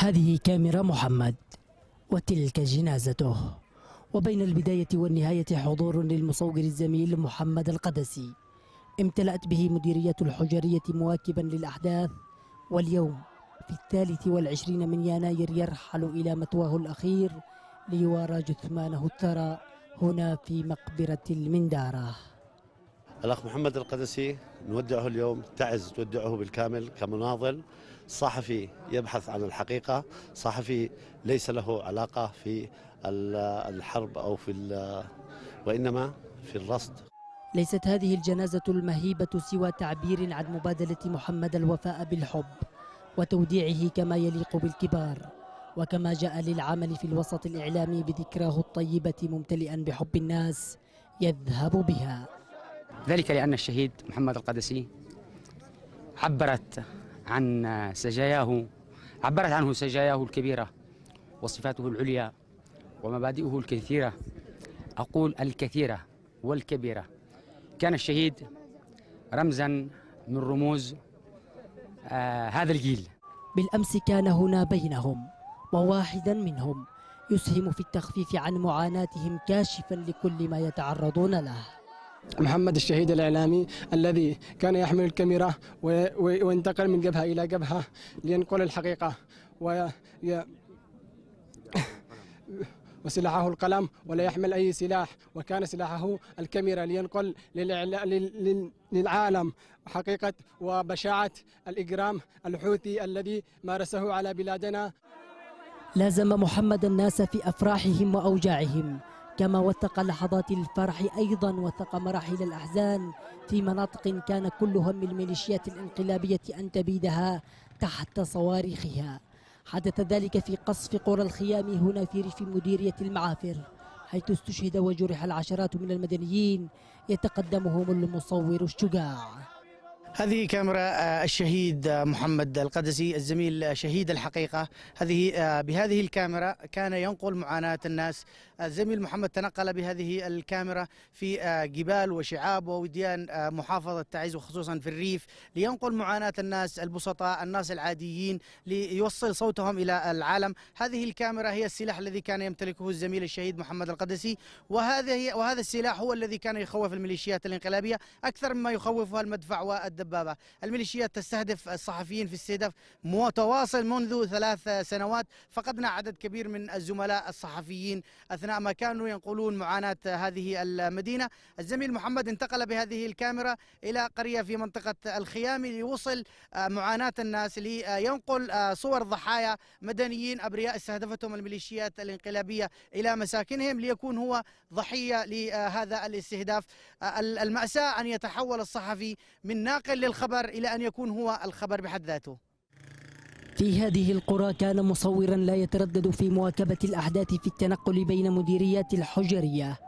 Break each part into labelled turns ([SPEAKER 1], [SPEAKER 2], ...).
[SPEAKER 1] هذه كاميرا محمد وتلك جنازته وبين البداية والنهاية حضور للمصور الزميل محمد القدسي امتلأت به مديرية الحجرية مواكبا للأحداث واليوم في الثالث والعشرين من يناير يرحل إلى مثواه الأخير ليوارى جثمانه الثرى هنا في مقبرة المندارة
[SPEAKER 2] الأخ محمد القدسي نودعه اليوم تعز تودعه بالكامل كمناضل صحفي يبحث عن الحقيقة صحفي ليس له علاقة في الحرب أو في وإنما في الرصد
[SPEAKER 1] ليست هذه الجنازة المهيبة سوى تعبير عن مبادلة محمد الوفاء بالحب وتوديعه كما يليق بالكبار وكما جاء للعمل في الوسط الإعلامي بذكراه الطيبة ممتلئا بحب الناس يذهب بها
[SPEAKER 3] ذلك لأن الشهيد محمد القدسي عبرت عن سجاياه عبرت عنه سجاياه الكبيرة وصفاته العليا ومبادئه الكثيرة أقول الكثيرة والكبيرة كان الشهيد رمزا من رموز آه هذا الجيل بالأمس
[SPEAKER 1] كان هنا بينهم وواحدا منهم يسهم في التخفيف عن معاناتهم كاشفا لكل ما يتعرضون له محمد الشهيد الإعلامي الذي كان يحمل الكاميرا وانتقل من جبهة إلى جبهة لينقل الحقيقة وسلاحه القلم ولا يحمل أي سلاح وكان سلاحه الكاميرا لينقل للعالم حقيقة وبشاعة الإجرام الحوثي الذي مارسه على بلادنا لازم محمد الناس في أفراحهم وأوجاعهم كما وثق لحظات الفرح أيضا وثق مراحل الأحزان في مناطق كان كل هم الميليشيات الانقلابية أن تبيدها تحت صواريخها حدث ذلك في قصف قرى الخيام هنا في ريف مديرية المعافر حيث استشهد وجرح العشرات من المدنيين يتقدمهم المصور الشجاع
[SPEAKER 2] هذه كاميرا آه، الشهيد آه، محمد القدسي الزميل آه، شهيد الحقيقة هذه بهذه الكاميرا كان ينقل معاناة الناس الزميل محمد تنقل بهذه الكاميرا في جبال وشعاب ووديان محافظة تعز وخصوصا في الريف لينقل معاناة الناس البسطاء الناس العاديين ليوصل صوتهم إلى العالم هذه الكاميرا هي السلاح الذي كان يمتلكه الزميل الشهيد محمد القدسي وهذه وهذا السلاح هو الذي كان يخوف الميليشيات الانقلابية أكثر مما يخوفها المدفع والدفع الدبابة الميليشيات تستهدف الصحفيين في السيدف متواصل منذ ثلاث سنوات فقدنا عدد كبير من الزملاء الصحفيين أثناء ما كانوا ينقلون معاناة هذه المدينة الزميل محمد انتقل بهذه الكاميرا إلى قرية في منطقة الخيام ليوصل آه، معاناة الناس لينقل آه، صور ضحايا مدنيين أبرياء استهدفتهم الميليشيات الانقلابية إلى مساكنهم ليكون هو ضحية لهذا الاستهداف آه، المأساة أن يتحول الصحفي من ناقل طريقا للخبر إلى أن يكون هو الخبر بحد ذاته
[SPEAKER 1] في هذه القرى كان مصورا لا يتردد في مواكبة الأحداث في التنقل بين مديريات الحجرية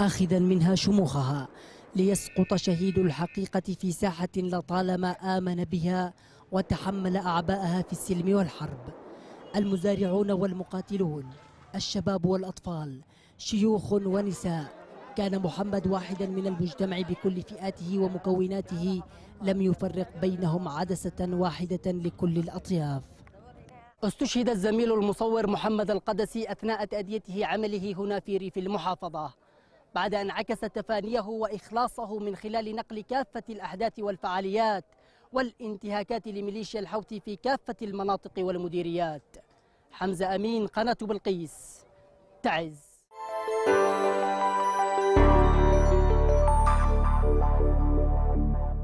[SPEAKER 1] آخذا منها شموخها ليسقط شهيد الحقيقة في ساحة لطالما آمن بها وتحمل أعباءها في السلم والحرب المزارعون والمقاتلون الشباب والأطفال شيوخ ونساء كان محمد واحدا من المجتمع بكل فئاته ومكوناته لم يفرق بينهم عدسة واحدة لكل الأطياف استشهد الزميل المصور محمد القدسي أثناء تأديته عمله هنا في ريف المحافظة بعد أن عكس تفانيه وإخلاصه من خلال نقل كافة الأحداث والفعاليات والانتهاكات لميليشيا الحوثي في كافة المناطق والمديريات حمزة أمين قناة بلقيس تعز